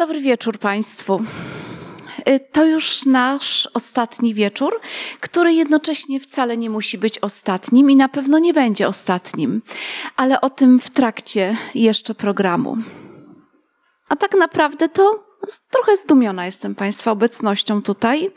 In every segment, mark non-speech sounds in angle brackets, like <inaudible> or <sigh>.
Dobry wieczór Państwu. Y, to już nasz ostatni wieczór, który jednocześnie wcale nie musi być ostatnim i na pewno nie będzie ostatnim, ale o tym w trakcie jeszcze programu. A tak naprawdę to trochę zdumiona jestem Państwa obecnością tutaj.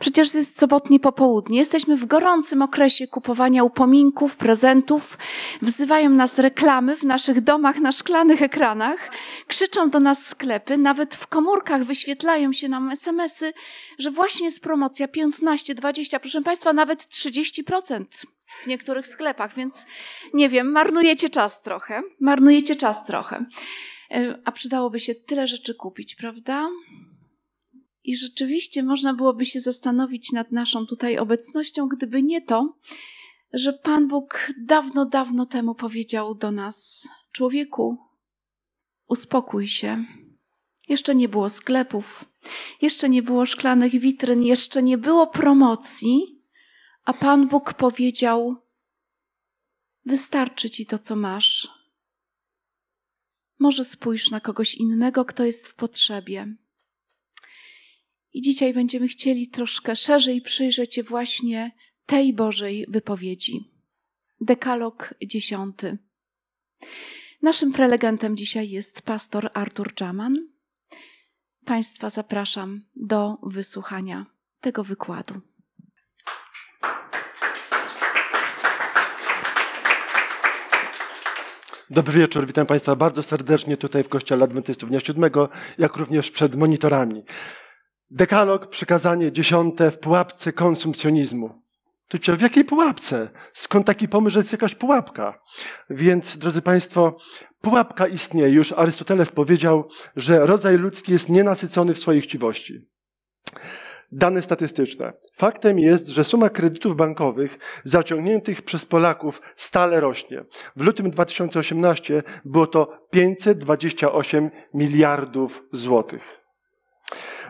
Przecież jest sobotnie popołudnie. Jesteśmy w gorącym okresie kupowania upominków, prezentów. Wzywają nas reklamy w naszych domach, na szklanych ekranach. Krzyczą do nas sklepy. Nawet w komórkach wyświetlają się nam SMS-y, że właśnie jest promocja 15, 20, proszę Państwa, nawet 30% w niektórych sklepach, więc nie wiem, marnujecie czas trochę. Marnujecie czas trochę. E, a przydałoby się tyle rzeczy kupić, prawda? I rzeczywiście można byłoby się zastanowić nad naszą tutaj obecnością, gdyby nie to, że Pan Bóg dawno, dawno temu powiedział do nas: Człowieku, uspokój się. Jeszcze nie było sklepów, jeszcze nie było szklanych witryn, jeszcze nie było promocji, a Pan Bóg powiedział: Wystarczy ci to, co masz. Może spójrz na kogoś innego, kto jest w potrzebie. I dzisiaj będziemy chcieli troszkę szerzej przyjrzeć się właśnie tej Bożej wypowiedzi. Dekalog dziesiąty. Naszym prelegentem dzisiaj jest pastor Artur Czaman. Państwa zapraszam do wysłuchania tego wykładu. Dobry wieczór, witam Państwa bardzo serdecznie tutaj w Kościele Adwentystów Dnia Siódmego, jak również przed monitorami. Dekalog, przykazanie dziesiąte w pułapce konsumpcjonizmu. Tu cię, w jakiej pułapce? Skąd taki pomysł, że jest jakaś pułapka? Więc, drodzy Państwo, pułapka istnieje. Już Arystoteles powiedział, że rodzaj ludzki jest nienasycony w swojej chciwości dane statystyczne. Faktem jest, że suma kredytów bankowych zaciągniętych przez Polaków stale rośnie. W lutym 2018 było to 528 miliardów złotych.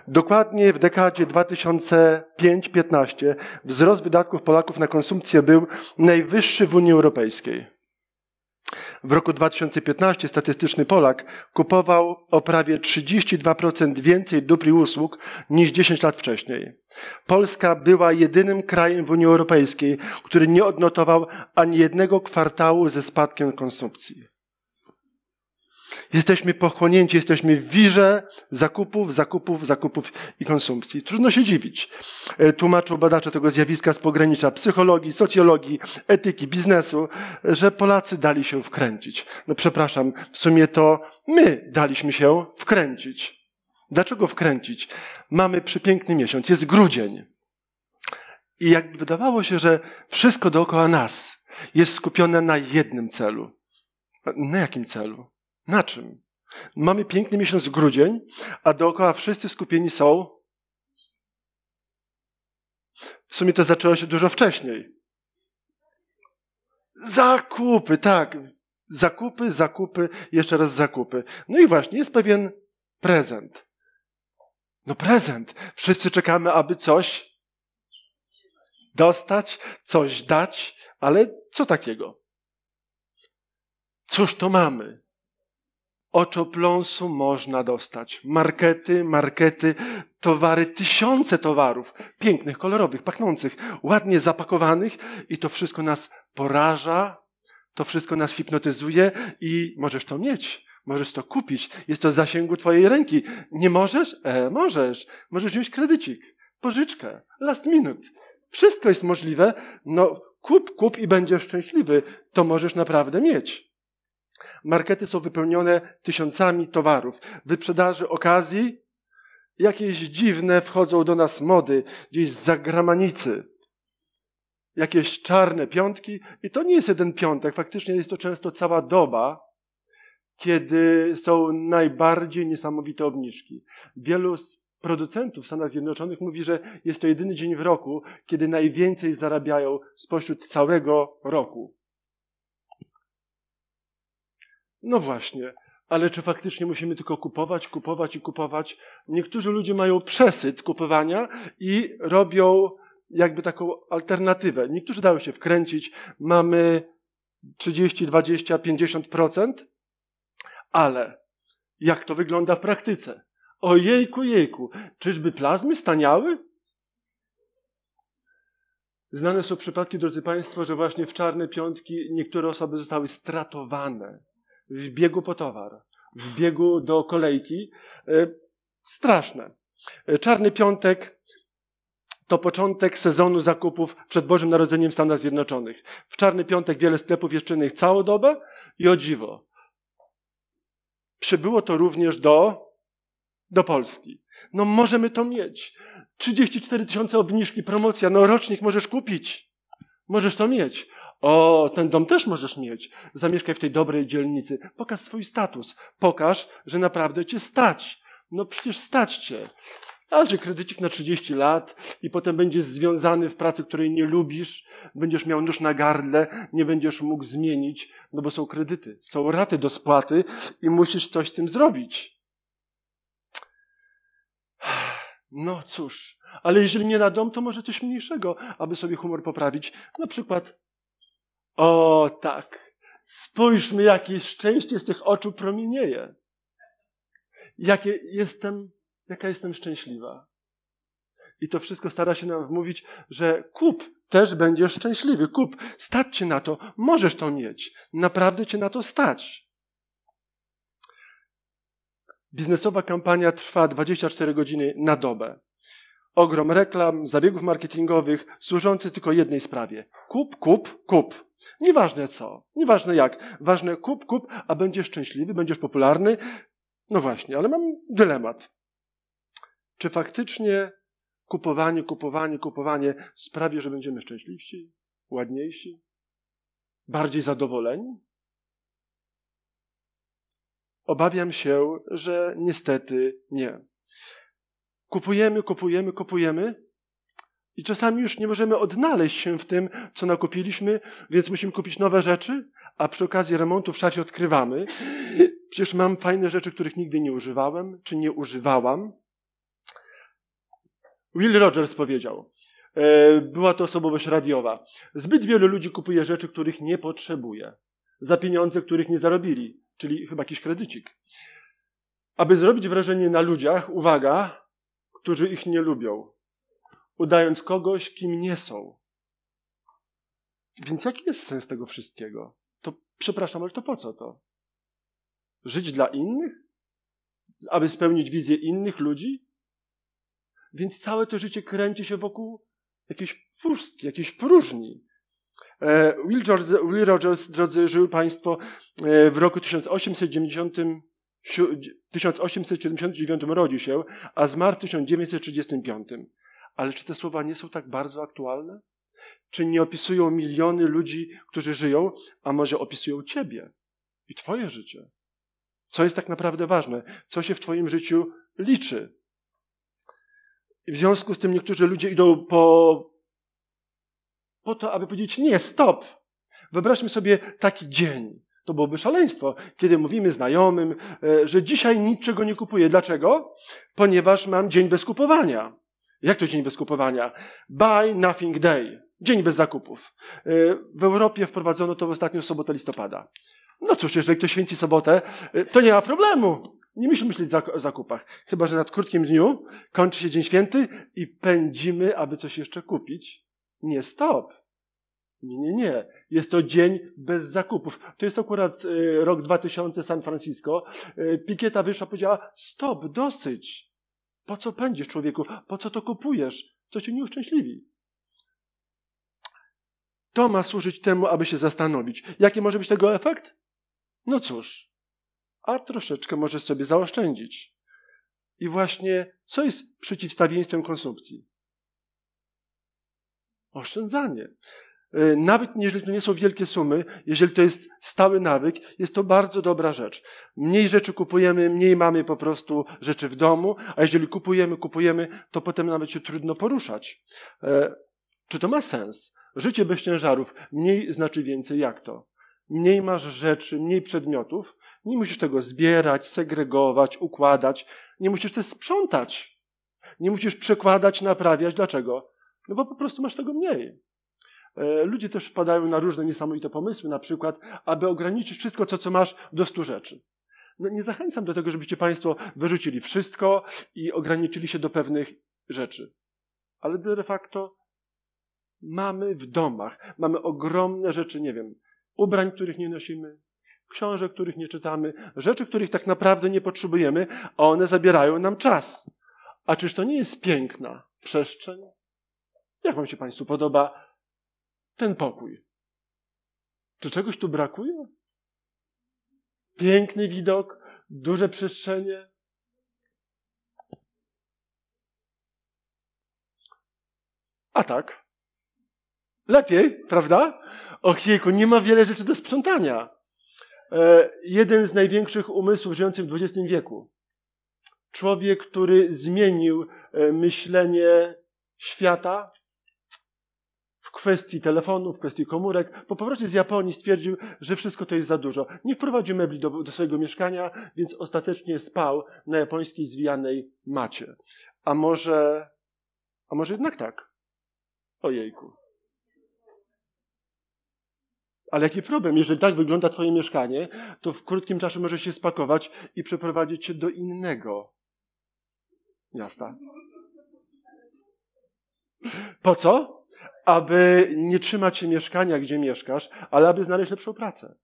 Dokładnie w dekadzie 2005-15 wzrost wydatków Polaków na konsumpcję był najwyższy w Unii Europejskiej. W roku 2015 statystyczny Polak kupował o prawie 32% więcej dóbr i usług niż 10 lat wcześniej. Polska była jedynym krajem w Unii Europejskiej, który nie odnotował ani jednego kwartału ze spadkiem konsumpcji. Jesteśmy pochłonięci, jesteśmy w wirze zakupów, zakupów, zakupów i konsumpcji. Trudno się dziwić. E, tłumaczą badacze tego zjawiska z pogranicza psychologii, socjologii, etyki, biznesu, że Polacy dali się wkręcić. No przepraszam, w sumie to my daliśmy się wkręcić. Dlaczego wkręcić? Mamy przepiękny miesiąc, jest grudzień. I jakby wydawało się, że wszystko dookoła nas jest skupione na jednym celu. Na jakim celu? Na czym? Mamy piękny miesiąc grudzień, a dookoła wszyscy skupieni są. W sumie to zaczęło się dużo wcześniej. Zakupy, tak. Zakupy, zakupy, jeszcze raz zakupy. No i właśnie, jest pewien prezent. No prezent. Wszyscy czekamy, aby coś dostać, coś dać, ale co takiego? Cóż to mamy? oczopląsu można dostać. Markety, markety, towary, tysiące towarów, pięknych, kolorowych, pachnących, ładnie zapakowanych i to wszystko nas poraża, to wszystko nas hipnotyzuje i możesz to mieć. Możesz to kupić. Jest to w zasięgu twojej ręki. Nie możesz? E, możesz. Możesz wziąć kredycik, pożyczkę, last minute. Wszystko jest możliwe. No, kup, kup i będziesz szczęśliwy. To możesz naprawdę mieć. Markety są wypełnione tysiącami towarów, wyprzedaży okazji. Jakieś dziwne wchodzą do nas mody gdzieś z zagranicy. Jakieś czarne piątki. I to nie jest jeden piątek, faktycznie jest to często cała doba, kiedy są najbardziej niesamowite obniżki. Wielu producentów w Stanach Zjednoczonych mówi, że jest to jedyny dzień w roku, kiedy najwięcej zarabiają spośród całego roku. No właśnie, ale czy faktycznie musimy tylko kupować, kupować i kupować? Niektórzy ludzie mają przesyt kupowania i robią jakby taką alternatywę. Niektórzy dają się wkręcić, mamy 30, 20, 50%, ale jak to wygląda w praktyce? Ojejku, jejku, czyżby plazmy staniały? Znane są przypadki, drodzy Państwo, że właśnie w czarne piątki niektóre osoby zostały stratowane w biegu po towar, w biegu do kolejki. E, straszne. E, czarny Piątek to początek sezonu zakupów przed Bożym Narodzeniem w Stanach Zjednoczonych. W Czarny Piątek wiele sklepów jest czynnych całą dobę i o dziwo. Przybyło to również do, do Polski. No możemy to mieć. 34 tysiące obniżki, promocja, no rocznik możesz kupić. Możesz to mieć. O, ten dom też możesz mieć. Zamieszkaj w tej dobrej dzielnicy. Pokaż swój status. Pokaż, że naprawdę cię stać. No przecież stać cię. A że kredycik na 30 lat i potem będziesz związany w pracy, której nie lubisz, będziesz miał nóż na gardle, nie będziesz mógł zmienić, no bo są kredyty, są raty do spłaty i musisz coś z tym zrobić. No cóż, ale jeżeli nie na dom, to może coś mniejszego, aby sobie humor poprawić. Na przykład o tak, spójrzmy, jakie szczęście z tych oczu promienieje. Jakie jestem, jaka jestem szczęśliwa. I to wszystko stara się nam wmówić, że kup też będziesz szczęśliwy. Kup, stać cię na to, możesz to mieć. Naprawdę cię na to stać. Biznesowa kampania trwa 24 godziny na dobę. Ogrom reklam, zabiegów marketingowych służący tylko jednej sprawie: kup, kup, kup. Nieważne co, nieważne jak. Ważne kup, kup, a będziesz szczęśliwy, będziesz popularny. No właśnie, ale mam dylemat. Czy faktycznie kupowanie, kupowanie, kupowanie sprawi, że będziemy szczęśliwsi, ładniejsi, bardziej zadowoleni? Obawiam się, że niestety nie. Kupujemy, kupujemy, kupujemy, i czasami już nie możemy odnaleźć się w tym, co nakupiliśmy, więc musimy kupić nowe rzeczy, a przy okazji remontu w szafie odkrywamy. Przecież mam fajne rzeczy, których nigdy nie używałem, czy nie używałam. Will Rogers powiedział, e, była to osobowość radiowa. Zbyt wielu ludzi kupuje rzeczy, których nie potrzebuje, za pieniądze, których nie zarobili, czyli chyba jakiś kredycik. Aby zrobić wrażenie na ludziach, uwaga, którzy ich nie lubią udając kogoś, kim nie są. Więc jaki jest sens tego wszystkiego? To przepraszam, ale to po co to? Żyć dla innych? Aby spełnić wizję innych ludzi? Więc całe to życie kręci się wokół jakiejś pustki, jakiejś próżni. E, Will Rogers, Will Rogers, drodzy żył Państwo, e, w roku 1890, 1879 rodził się, a zmarł w 1935. Ale czy te słowa nie są tak bardzo aktualne? Czy nie opisują miliony ludzi, którzy żyją, a może opisują Ciebie i Twoje życie? Co jest tak naprawdę ważne? Co się w Twoim życiu liczy? I w związku z tym niektórzy ludzie idą po, po to, aby powiedzieć nie, stop. Wyobraźmy sobie taki dzień. To byłoby szaleństwo, kiedy mówimy znajomym, e, że dzisiaj niczego nie kupuję. Dlaczego? Ponieważ mam dzień bez kupowania. Jak to dzień bez kupowania? Buy Nothing Day. Dzień bez zakupów. Y, w Europie wprowadzono to w ostatnią sobotę listopada. No cóż, jeżeli ktoś święci sobotę, y, to nie ma problemu. Nie musimy myśleć o zakupach. Chyba, że nad krótkim dniu kończy się Dzień Święty i pędzimy, aby coś jeszcze kupić. Nie, stop. Nie, nie, nie. Jest to dzień bez zakupów. To jest akurat y, rok 2000 San Francisco. Pikieta wyszła, powiedziała stop, dosyć. Po co pędzisz, człowieku? Po co to kupujesz? Co cię nie uszczęśliwi? To ma służyć temu, aby się zastanowić. Jaki może być tego efekt? No cóż, a troszeczkę możesz sobie zaoszczędzić. I właśnie co jest przeciwstawieństwem konsumpcji? Oszczędzanie. Y, nawet jeżeli to nie są wielkie sumy, jeżeli to jest stały nawyk, jest to bardzo dobra rzecz. Mniej rzeczy kupujemy, mniej mamy po prostu rzeczy w domu, a jeżeli kupujemy, kupujemy, to potem nawet się trudno poruszać. E, czy to ma sens? Życie bez ciężarów, mniej znaczy więcej jak to. Mniej masz rzeczy, mniej przedmiotów, nie musisz tego zbierać, segregować, układać, nie musisz też sprzątać. Nie musisz przekładać, naprawiać. Dlaczego? No bo po prostu masz tego mniej. E, ludzie też wpadają na różne niesamowite pomysły, na przykład, aby ograniczyć wszystko, co, co masz, do stu rzeczy. No, nie zachęcam do tego, żebyście Państwo wyrzucili wszystko i ograniczyli się do pewnych rzeczy. Ale de facto mamy w domach, mamy ogromne rzeczy, nie wiem, ubrań, których nie nosimy, książek, których nie czytamy, rzeczy, których tak naprawdę nie potrzebujemy, a one zabierają nam czas. A czyż to nie jest piękna przestrzeń? Jak Wam się Państwu podoba ten pokój. Czy czegoś tu brakuje? Piękny widok, duże przestrzenie. A tak. Lepiej, prawda? Ojejku, nie ma wiele rzeczy do sprzątania. E, jeden z największych umysłów żyjących w XX wieku. Człowiek, który zmienił e, myślenie świata, w kwestii telefonów, w kwestii komórek. Po powrocie z Japonii stwierdził, że wszystko to jest za dużo. Nie wprowadził mebli do, do swojego mieszkania, więc ostatecznie spał na japońskiej zwijanej macie. A może, a może jednak tak? Ojejku. Ale jaki problem? Jeżeli tak wygląda Twoje mieszkanie, to w krótkim czasie możesz się spakować i przeprowadzić się do innego miasta. Po co? aby nie trzymać się mieszkania, gdzie mieszkasz, ale aby znaleźć lepszą pracę,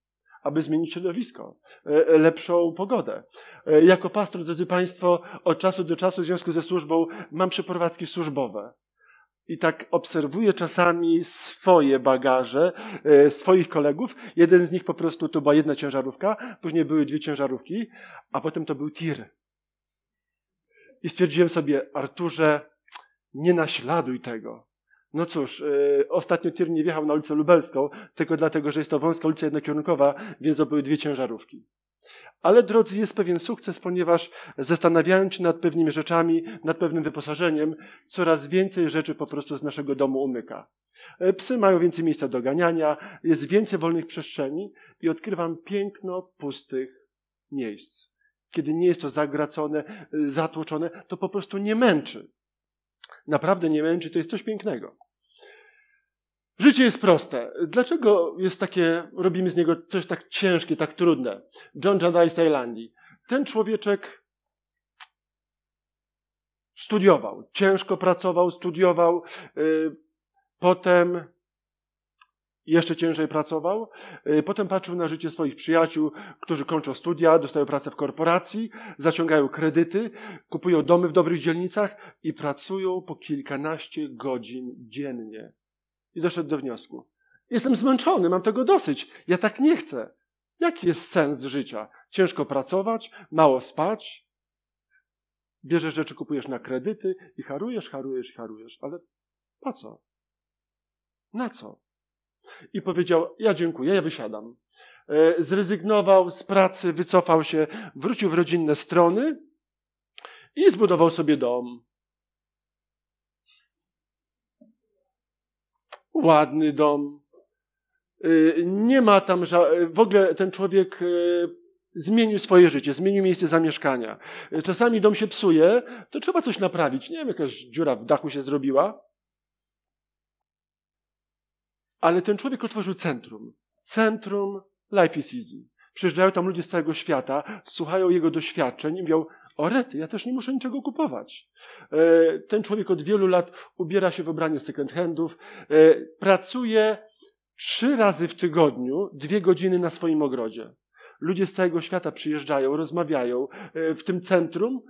aby zmienić środowisko, e, e, lepszą pogodę. E, jako pastor, drodzy Państwo, od czasu do czasu w związku ze służbą mam przeprowadzki służbowe. I tak obserwuję czasami swoje bagaże, swoich kolegów. Jeden z nich po prostu to była jedna ciężarówka, później były dwie ciężarówki, a potem to był tir. I stwierdziłem sobie, Arturze, nie naśladuj tego. No cóż, yy, ostatnio tir nie wjechał na ulicę Lubelską, tylko dlatego, że jest to wąska ulica jednokierunkowa, więc to były dwie ciężarówki. Ale drodzy, jest pewien sukces, ponieważ zastanawiając się nad pewnymi rzeczami, nad pewnym wyposażeniem, coraz więcej rzeczy po prostu z naszego domu umyka. E, psy mają więcej miejsca do ganiania, jest więcej wolnych przestrzeni i odkrywam piękno pustych miejsc. Kiedy nie jest to zagracone, e, zatłoczone, to po prostu nie męczy. Naprawdę nie męczy, to jest coś pięknego. Życie jest proste. Dlaczego jest takie, robimy z niego coś tak ciężkie, tak trudne? John Jandai z Tajlandii. Ten człowieczek studiował, ciężko pracował, studiował, y, potem jeszcze ciężej pracował. Y, potem patrzył na życie swoich przyjaciół, którzy kończą studia, dostają pracę w korporacji, zaciągają kredyty, kupują domy w dobrych dzielnicach i pracują po kilkanaście godzin dziennie. I doszedł do wniosku. Jestem zmęczony, mam tego dosyć. Ja tak nie chcę. Jaki jest sens życia? Ciężko pracować, mało spać. Bierzesz rzeczy, kupujesz na kredyty i harujesz, harujesz, harujesz. Ale po co? Na co? I powiedział: Ja dziękuję, ja wysiadam. E, zrezygnował z pracy, wycofał się, wrócił w rodzinne strony i zbudował sobie dom. ładny dom. Y, nie ma tam, ża- w ogóle ten człowiek y, zmienił swoje życie, zmienił miejsce zamieszkania. Y, czasami dom się psuje, to trzeba coś naprawić. Nie wiem, jakaś dziura w dachu się zrobiła. Ale ten człowiek otworzył centrum. Centrum Life is Easy. Przyjeżdżają tam ludzie z całego świata, słuchają jego doświadczeń i mówią, o rety, ja też nie muszę niczego kupować. E, ten człowiek od wielu lat ubiera się w obranie second handów, e, pracuje trzy razy w tygodniu, dwie godziny na swoim ogrodzie. Ludzie z całego świata przyjeżdżają, rozmawiają e, w tym centrum.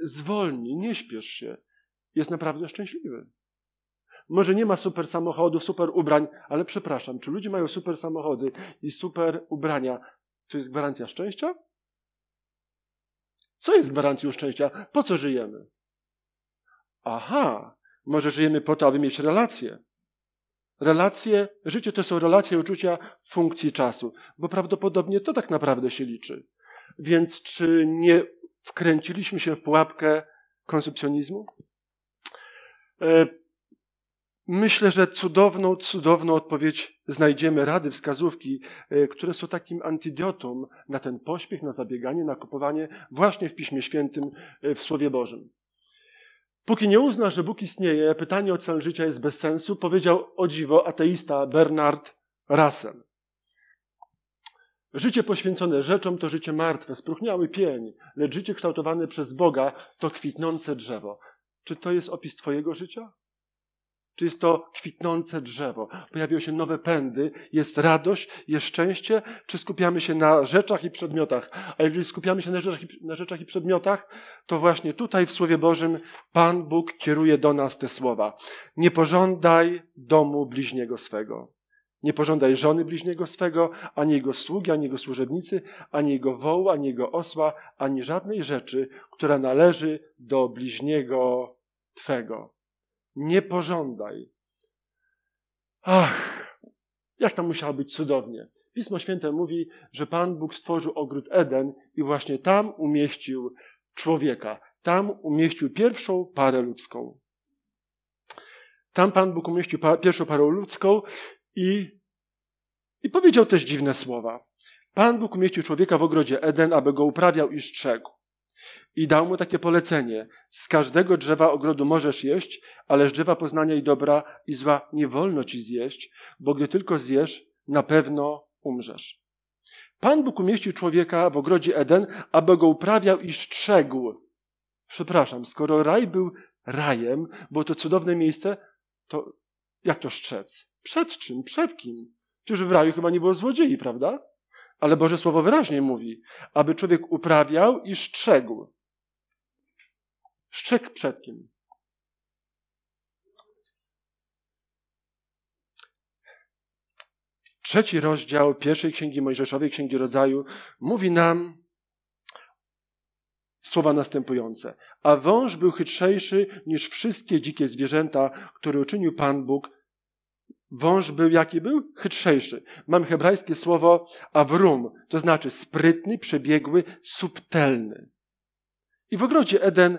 Zwolnij, nie śpiesz się. Jest naprawdę szczęśliwy. Może nie ma super samochodów, super ubrań, ale przepraszam, czy ludzie mają super samochody i super ubrania? To jest gwarancja szczęścia? Co jest gwarancją szczęścia? Po co żyjemy? Aha, może żyjemy po to, aby mieć relacje. Relacje, życie to są relacje uczucia w funkcji czasu, bo prawdopodobnie to tak naprawdę się liczy. Więc czy nie wkręciliśmy się w pułapkę konsumpcjonizmu? E, Myślę, że cudowną, cudowną odpowiedź znajdziemy rady, wskazówki, e, które są takim antidiotum na ten pośpiech, na zabieganie, na kupowanie właśnie w Piśmie Świętym, e, w Słowie Bożym. Póki nie uzna, że Bóg istnieje, pytanie o cel życia jest bez sensu, powiedział o dziwo ateista Bernard Russell. Życie poświęcone rzeczom to życie martwe, spróchniały pień, lecz życie kształtowane przez Boga to kwitnące drzewo. Czy to jest opis Twojego życia? Czy jest to kwitnące drzewo? Pojawiły się nowe pędy, jest radość, jest szczęście, czy skupiamy się na rzeczach i przedmiotach? A jeżeli skupiamy się na rzeczach, i, na rzeczach i przedmiotach, to właśnie tutaj w Słowie Bożym Pan Bóg kieruje do nas te słowa. Nie pożądaj domu bliźniego swego. Nie pożądaj żony bliźniego swego, ani jego sługi, ani jego służebnicy, ani jego wołu, ani jego osła, ani żadnej rzeczy, która należy do bliźniego twego nie pożądaj. Ach, jak tam musiało być cudownie. Pismo Święte mówi, że Pan Bóg stworzył ogród Eden i właśnie tam umieścił człowieka. Tam umieścił pierwszą parę ludzką. Tam Pan Bóg umieścił pa pierwszą parę ludzką i, i powiedział też dziwne słowa. Pan Bóg umieścił człowieka w ogrodzie Eden, aby go uprawiał i strzegł i dał mu takie polecenie. Z każdego drzewa ogrodu możesz jeść, ale z drzewa poznania i dobra i zła nie wolno ci zjeść, bo gdy tylko zjesz, na pewno umrzesz. Pan Bóg umieścił człowieka w ogrodzie Eden, aby go uprawiał i strzegł. Przepraszam, skoro raj był rajem, bo to cudowne miejsce, to jak to strzec? Przed czym? Przed kim? Przecież w raju chyba nie było złodziei, prawda? Ale Boże Słowo wyraźnie mówi, aby człowiek uprawiał i strzegł. Szczek przed kim? Trzeci rozdział pierwszej księgi Mojżeszowej, księgi rodzaju, mówi nam słowa następujące. A wąż był chytrzejszy niż wszystkie dzikie zwierzęta, które uczynił Pan Bóg. Wąż był jaki był? Chytrzejszy. Mam hebrajskie słowo awrum, to znaczy sprytny, przebiegły, subtelny. I w ogrodzie Eden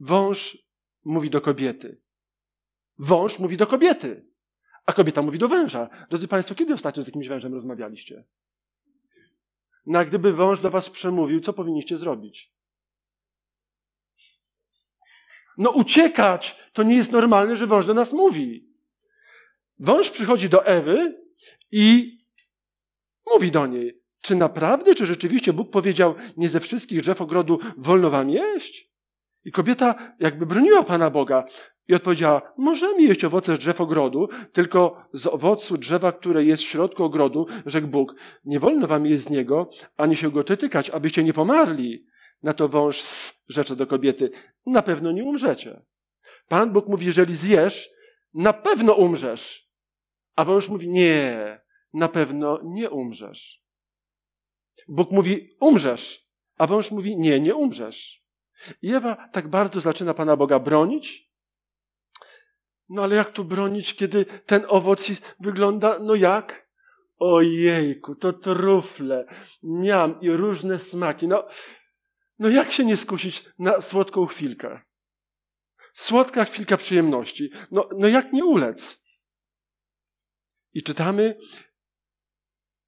Wąż mówi do kobiety. Wąż mówi do kobiety, a kobieta mówi do węża. Drodzy Państwo, kiedy ostatnio z jakimś wężem rozmawialiście? No gdyby wąż do Was przemówił, co powinniście zrobić? No uciekać! To nie jest normalne, że wąż do nas mówi. Wąż przychodzi do Ewy i mówi do niej, czy naprawdę, czy rzeczywiście Bóg powiedział, nie ze wszystkich drzew ogrodu wolno wam jeść? I kobieta jakby broniła Pana Boga i odpowiedziała, możemy jeść owoce z drzew ogrodu, tylko z owocu drzewa, które jest w środku ogrodu, rzekł Bóg, nie wolno wam jeść z niego, ani się go dotykać, abyście nie pomarli. Na to wąż rzecze do kobiety, na pewno nie umrzecie. Pan Bóg mówi, jeżeli zjesz, na pewno umrzesz. A wąż mówi, nie, na pewno nie umrzesz. Bóg mówi, umrzesz. A wąż mówi, nie, nie umrzesz. I Ewa tak bardzo zaczyna Pana Boga bronić. No ale jak tu bronić, kiedy ten owoc wygląda, no jak? Ojejku, to trufle, miam i różne smaki. No, no jak się nie skusić na słodką chwilkę? Słodka chwilka przyjemności. No, no jak nie ulec? I czytamy,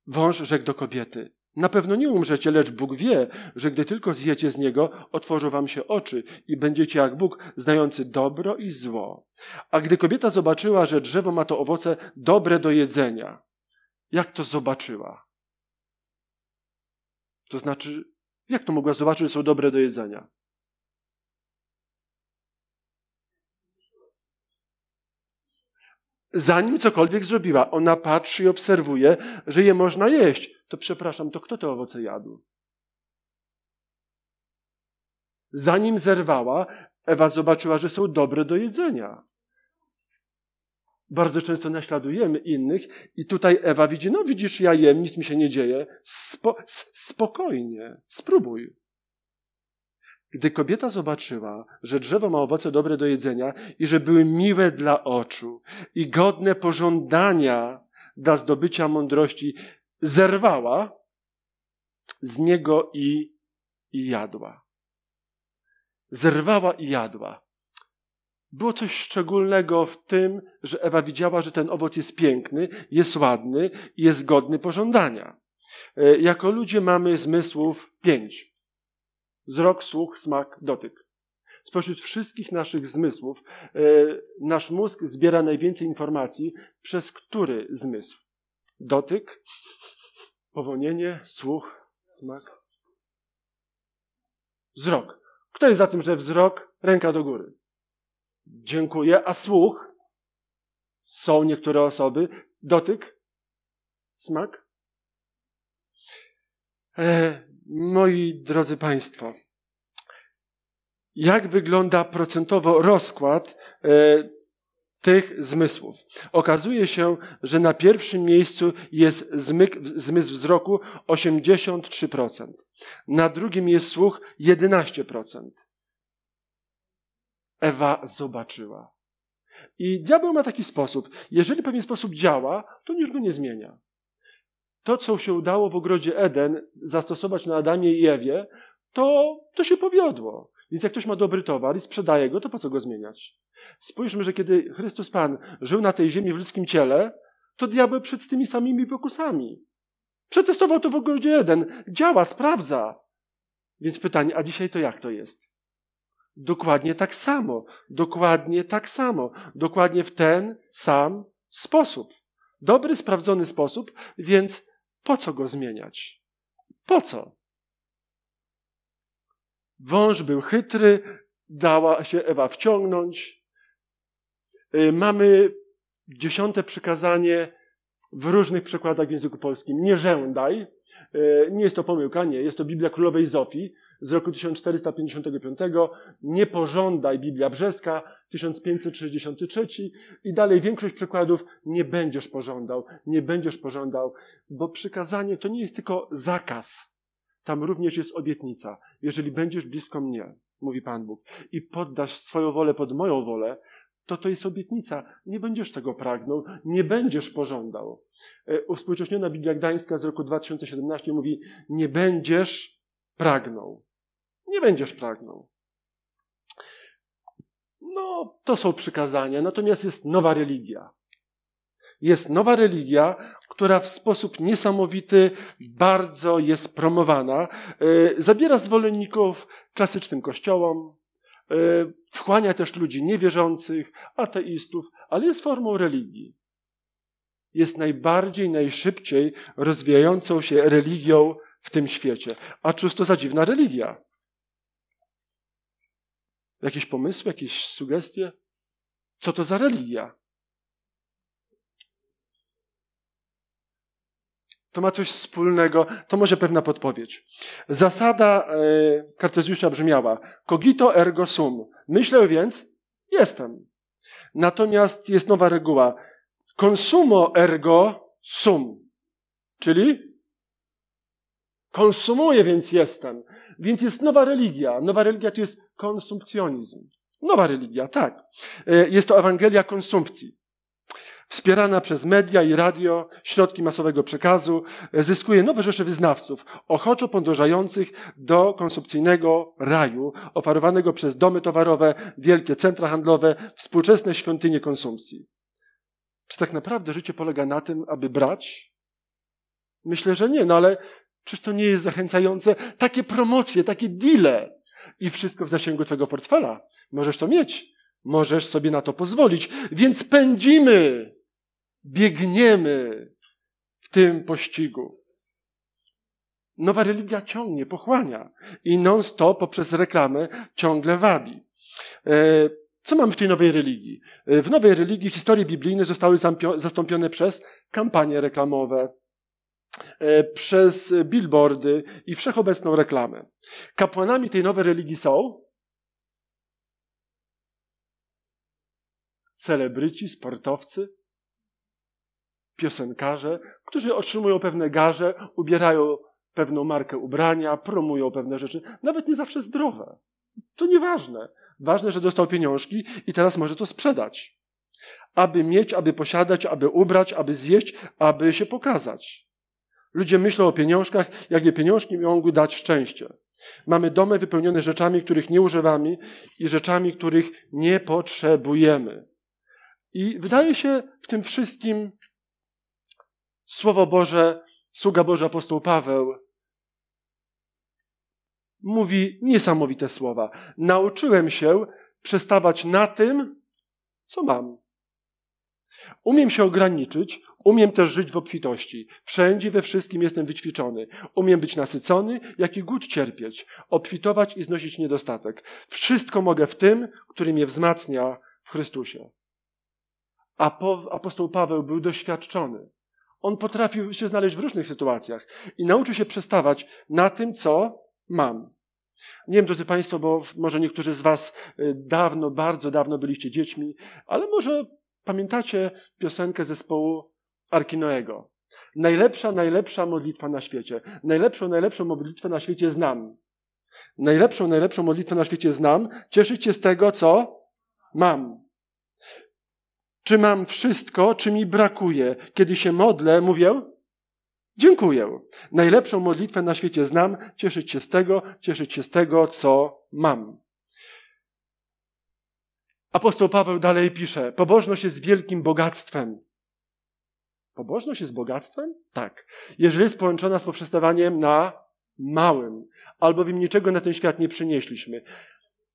wąż rzekł do kobiety, na pewno nie umrzecie, lecz Bóg wie, że gdy tylko zjecie z niego, otworzą wam się oczy i będziecie jak Bóg, znający dobro i zło. A gdy kobieta zobaczyła, że drzewo ma to owoce dobre do jedzenia, jak to zobaczyła? To znaczy, jak to mogła zobaczyć, że są dobre do jedzenia? Zanim cokolwiek zrobiła, ona patrzy i obserwuje, że je można jeść to przepraszam, to kto te owoce jadł? Zanim zerwała, Ewa zobaczyła, że są dobre do jedzenia. Bardzo często naśladujemy innych i tutaj Ewa widzi, no widzisz, ja jem, nic mi się nie dzieje. Spo, spokojnie, spróbuj. Gdy kobieta zobaczyła, że drzewo ma owoce dobre do jedzenia i że były miłe dla oczu i godne pożądania dla zdobycia mądrości, zerwała z niego i, i jadła. Zerwała i jadła. Było coś szczególnego w tym, że Ewa widziała, że ten owoc jest piękny, jest ładny i jest godny pożądania. E, jako ludzie mamy zmysłów pięć. Wzrok, słuch, smak, dotyk. Spośród wszystkich naszych zmysłów e, nasz mózg zbiera najwięcej informacji przez który zmysł? Dotyk, powolnienie, słuch, smak, wzrok. Kto jest za tym, że wzrok? Ręka do góry. Dziękuję. A słuch? Są niektóre osoby. Dotyk? Smak? E, moi drodzy Państwo, jak wygląda procentowo rozkład e, tych zmysłów. Okazuje się, że na pierwszym miejscu jest zmyk, zmysł wzroku 83%. Na drugim jest słuch 11%. Ewa zobaczyła. I diabeł ma taki sposób. Jeżeli pewien sposób działa, to już go nie zmienia. To, co się udało w ogrodzie Eden zastosować na Adamie i Ewie, to, to się powiodło. Więc jak ktoś ma dobry towar i sprzedaje go, to po co go zmieniać? Spójrzmy, że kiedy Chrystus Pan żył na tej ziemi w ludzkim ciele, to diabeł przed z tymi samymi pokusami. Przetestował to w ogrodzie jeden. Działa, sprawdza. Więc pytanie, a dzisiaj to jak to jest? Dokładnie tak samo. Dokładnie tak samo. Dokładnie w ten sam sposób. Dobry, sprawdzony sposób, więc po co go zmieniać? Po co? Wąż był chytry, dała się Ewa wciągnąć. Y, mamy dziesiąte przykazanie w różnych przekładach w języku polskim. Nie żądaj. Y, nie jest to pomyłka, nie. Jest to Biblia Królowej Zofii z roku 1455. Nie pożądaj Biblia Brzeska 1563. I dalej większość przykładów nie będziesz pożądał. Nie będziesz pożądał, bo przykazanie to nie jest tylko zakaz. Tam również jest obietnica. Jeżeli będziesz blisko mnie, mówi Pan Bóg, i poddasz swoją wolę pod moją wolę, to to jest obietnica. Nie będziesz tego pragnął, nie będziesz pożądał. Uwspółcześniona e, Biblia Gdańska z roku 2017 mówi, nie będziesz pragnął. Nie będziesz pragnął. No, to są przykazania, natomiast jest nowa religia jest nowa religia, która w sposób niesamowity bardzo jest promowana. E, zabiera zwolenników klasycznym kościołom, e, wchłania też ludzi niewierzących, ateistów, ale jest formą religii. Jest najbardziej, najszybciej rozwijającą się religią w tym świecie. A czuć to za dziwna religia? Jakieś pomysły, jakieś sugestie? Co to za religia? to ma coś wspólnego, to może pewna podpowiedź. Zasada y, Kartezjusza brzmiała: cogito ergo sum. Myślę więc, jestem. Natomiast jest nowa reguła: consumo ergo sum. Czyli konsumuję, więc jestem. Więc jest nowa religia. Nowa religia to jest konsumpcjonizm. Nowa religia, tak. E, jest to Ewangelia konsumpcji wspierana przez media i radio, środki masowego przekazu, e, zyskuje nowe rzesze wyznawców, ochoczo podążających do konsumpcyjnego raju, oferowanego przez domy towarowe, wielkie centra handlowe, współczesne świątynie konsumpcji. Czy tak naprawdę życie polega na tym, aby brać? Myślę, że nie, no ale czyż to nie jest zachęcające? Takie promocje, takie deale i wszystko w zasięgu twojego portfela. Możesz to mieć, możesz sobie na to pozwolić. Więc pędzimy biegniemy w tym pościgu. Nowa religia ciągnie, pochłania i non-stop poprzez reklamę ciągle wabi. E, co mamy w tej nowej religii? E, w nowej religii historie biblijne zostały zastąpione przez kampanie reklamowe, e, przez billboardy i wszechobecną reklamę. Kapłanami tej nowej religii są celebryci, sportowcy, piosenkarze, którzy otrzymują pewne garze, ubierają pewną markę ubrania, promują pewne rzeczy, nawet nie zawsze zdrowe. To nieważne. Ważne, że dostał pieniążki i teraz może to sprzedać. Aby mieć, aby posiadać, aby ubrać, aby zjeść, aby się pokazać. Ludzie myślą o pieniążkach, jak nie pieniążki mogą dać szczęście. Mamy domy wypełnione rzeczami, których nie używamy i rzeczami, których nie potrzebujemy. I wydaje się w tym wszystkim Słowo Boże, sługa Boże apostoł Paweł mówi niesamowite słowa. Nauczyłem się przestawać na tym, co mam. Umiem się ograniczyć, umiem też żyć w obfitości. Wszędzie we wszystkim jestem wyćwiczony. Umiem być nasycony, jak i głód cierpieć, obfitować i znosić niedostatek. Wszystko mogę w tym, który mnie wzmacnia w Chrystusie. Apostoł Paweł był doświadczony. On potrafił się znaleźć w różnych sytuacjach i nauczył się przestawać na tym, co mam. Nie wiem, drodzy Państwo, bo może niektórzy z Was y, dawno, bardzo dawno byliście dziećmi, ale może pamiętacie piosenkę zespołu Arkinoego. Najlepsza, najlepsza modlitwa na świecie. Najlepszą, najlepszą modlitwę na świecie znam. Najlepszą, najlepszą modlitwę na świecie znam. Cieszyć się z tego, co mam. Czy mam wszystko, czy mi brakuje? Kiedy się modlę, mówię, dziękuję. Najlepszą modlitwę na świecie znam, cieszyć się z tego, cieszyć się z tego, co mam. Apostoł Paweł dalej pisze: Pobożność jest wielkim bogactwem. Pobożność jest bogactwem? Tak. Jeżeli jest połączona z poprzestawaniem na małym, albowiem niczego na ten świat nie przynieśliśmy.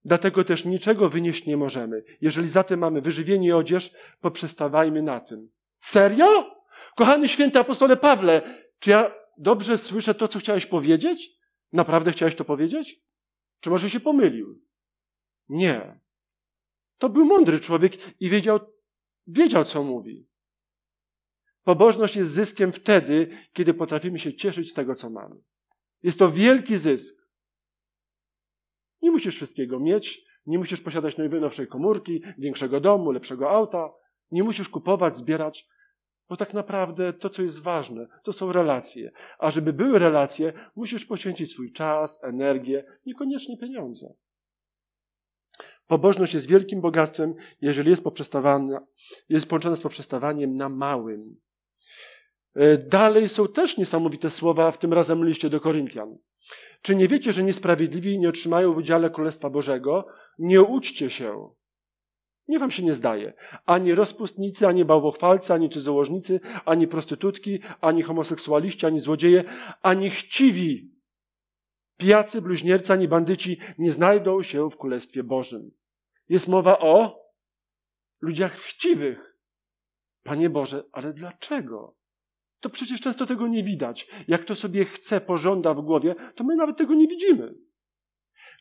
Dlatego też niczego wynieść nie możemy. Jeżeli zatem mamy wyżywienie i odzież, poprzestawajmy na tym. Serio? Kochany święty apostole Pawle, czy ja dobrze słyszę to, co chciałeś powiedzieć? Naprawdę chciałeś to powiedzieć? Czy może się pomylił? Nie. To był mądry człowiek i wiedział, wiedział co mówi. Pobożność jest zyskiem wtedy, kiedy potrafimy się cieszyć z tego, co mamy. Jest to wielki zysk. Nie musisz wszystkiego mieć, nie musisz posiadać najnowszej komórki, większego domu, lepszego auta, nie musisz kupować, zbierać, bo tak naprawdę to, co jest ważne, to są relacje. A żeby były relacje, musisz poświęcić swój czas, energię, niekoniecznie pieniądze. Pobożność jest wielkim bogactwem, jeżeli jest, jest połączona z poprzestawaniem na małym. E, dalej są też niesamowite słowa w tym razem liście do Koryntian. Czy nie wiecie, że niesprawiedliwi nie otrzymają w udziale Królestwa Bożego? Nie uczcie się. Nie wam się nie zdaje. Ani rozpustnicy, ani bałwochwalcy, ani cudzołożnicy, ani prostytutki, ani homoseksualiści, ani złodzieje, ani chciwi, pijacy, bluźniercy, ani bandyci nie znajdą się w Królestwie Bożym. Jest mowa o ludziach chciwych. Panie Boże, ale dlaczego? to przecież często tego nie widać. Jak to sobie chce, pożąda w głowie, to my nawet tego nie widzimy.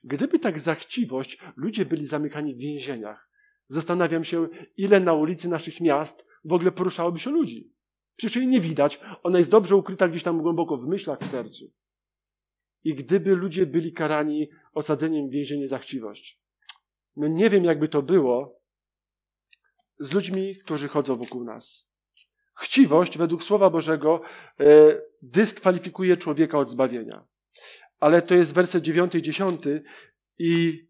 Gdyby tak za chciwość ludzie byli zamykani w więzieniach, zastanawiam się, ile na ulicy naszych miast w ogóle poruszałoby się ludzi. Przecież jej nie widać, ona jest dobrze ukryta gdzieś tam głęboko w myślach, w sercu. I gdyby ludzie byli karani osadzeniem w więzieniu za chciwość, no nie wiem, jakby to było z ludźmi, którzy chodzą wokół nas. Chciwość według Słowa Bożego e, dyskwalifikuje człowieka od zbawienia. Ale to jest werset 9 i 10 i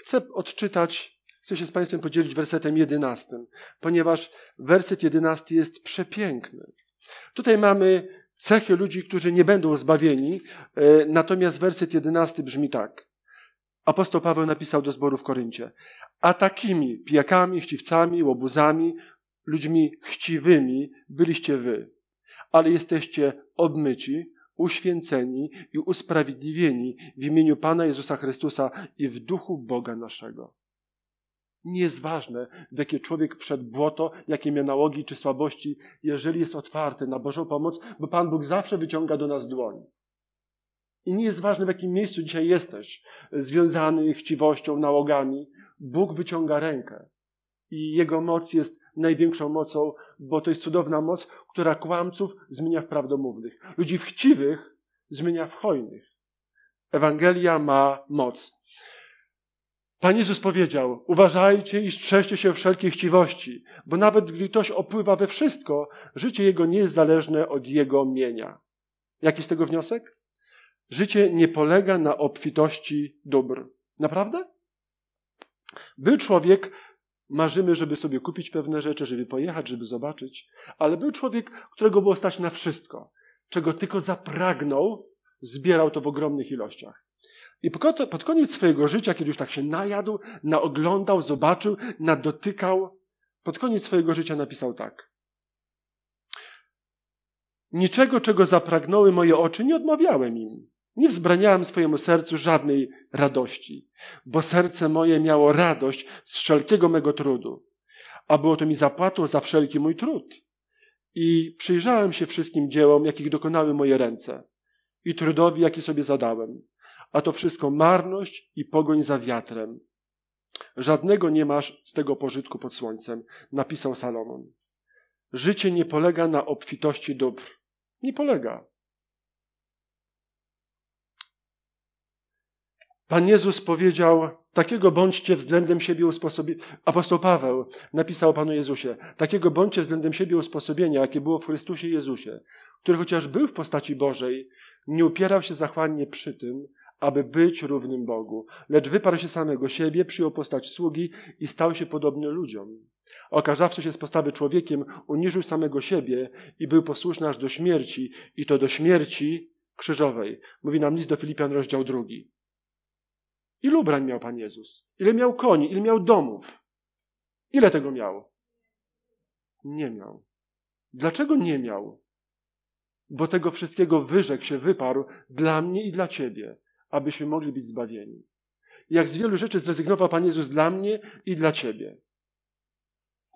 chcę odczytać, chcę się z Państwem podzielić wersetem 11, ponieważ werset 11 jest przepiękny. Tutaj mamy cechy ludzi, którzy nie będą zbawieni, e, natomiast werset 11 brzmi tak. Apostoł Paweł napisał do zboru w Koryncie. A takimi pijakami, chciwcami, łobuzami, ludźmi chciwymi byliście wy, ale jesteście obmyci, uświęceni i usprawiedliwieni w imieniu Pana Jezusa Chrystusa i w duchu Boga naszego. Nie jest ważne, w jakie człowiek wszedł błoto, jakie miał nałogi czy słabości, jeżeli jest otwarty na Bożą pomoc, bo Pan Bóg zawsze wyciąga do nas dłoń. I nie jest ważne, w jakim miejscu dzisiaj jesteś, związany chciwością, nałogami. Bóg wyciąga rękę. I jego moc jest największą mocą, bo to jest cudowna moc, która kłamców zmienia w prawdomównych. Ludzi chciwych zmienia w hojnych. Ewangelia ma moc. Pan Jezus powiedział, uważajcie i strzeżcie się wszelkiej chciwości, bo nawet gdy ktoś opływa we wszystko, życie jego nie jest zależne od jego mienia. Jaki z tego wniosek? Życie nie polega na obfitości dóbr. Naprawdę? Był człowiek, Marzymy, żeby sobie kupić pewne rzeczy, żeby pojechać, żeby zobaczyć. Ale był człowiek, którego było stać na wszystko. Czego tylko zapragnął, zbierał to w ogromnych ilościach. I pod koniec swojego życia, kiedy już tak się najadł, naoglądał, zobaczył, nadotykał, pod koniec swojego życia napisał tak. Niczego, czego zapragnąły moje oczy, nie odmawiałem im. Nie wzbraniałem swojemu sercu żadnej radości, bo serce moje miało radość z wszelkiego mego trudu, a było to mi zapłatą za wszelki mój trud. I przyjrzałem się wszystkim dziełom, jakich dokonały moje ręce i trudowi, jaki sobie zadałem, a to wszystko marność i pogoń za wiatrem. Żadnego nie masz z tego pożytku pod słońcem, napisał Salomon. Życie nie polega na obfitości dóbr. Nie polega. Pan Jezus powiedział, takiego bądźcie względem siebie usposobienia. Apostoł Paweł napisał Panu Jezusie, takiego bądźcie względem siebie usposobienia, jakie było w Chrystusie Jezusie, który chociaż był w postaci Bożej, nie upierał się zachłannie przy tym, aby być równym Bogu, lecz wyparł się samego siebie, przyjął postać sługi i stał się podobny ludziom. Okażawszy się z postawy człowiekiem, uniżył samego siebie i był posłuszny aż do śmierci, i to do śmierci krzyżowej. Mówi nam list do Filipian, rozdział drugi. Ilu brań miał Pan Jezus? Ile miał koni? Ile miał domów? Ile tego miał? Nie miał. Dlaczego nie miał? Bo tego wszystkiego wyrzekł się, wyparł dla mnie i dla Ciebie, abyśmy mogli być zbawieni. Jak z wielu rzeczy zrezygnował Pan Jezus dla mnie i dla Ciebie.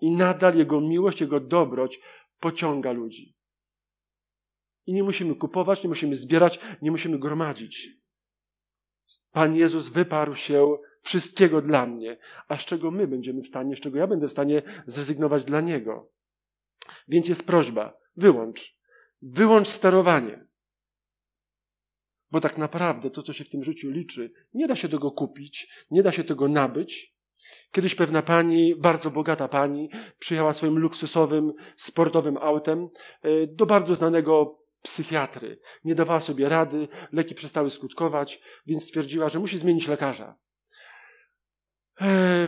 I nadal Jego miłość, Jego dobroć pociąga ludzi. I nie musimy kupować, nie musimy zbierać, nie musimy gromadzić. Pan Jezus wyparł się wszystkiego dla mnie, a z czego my będziemy w stanie, z czego ja będę w stanie zrezygnować dla Niego. Więc jest prośba, wyłącz, wyłącz sterowanie. Bo tak naprawdę to, co się w tym życiu liczy, nie da się tego kupić, nie da się tego nabyć. Kiedyś pewna pani, bardzo bogata pani, przyjechała swoim luksusowym, sportowym autem e, do bardzo znanego psychiatry. Nie dawała sobie rady, leki przestały skutkować, więc stwierdziła, że musi zmienić lekarza. E,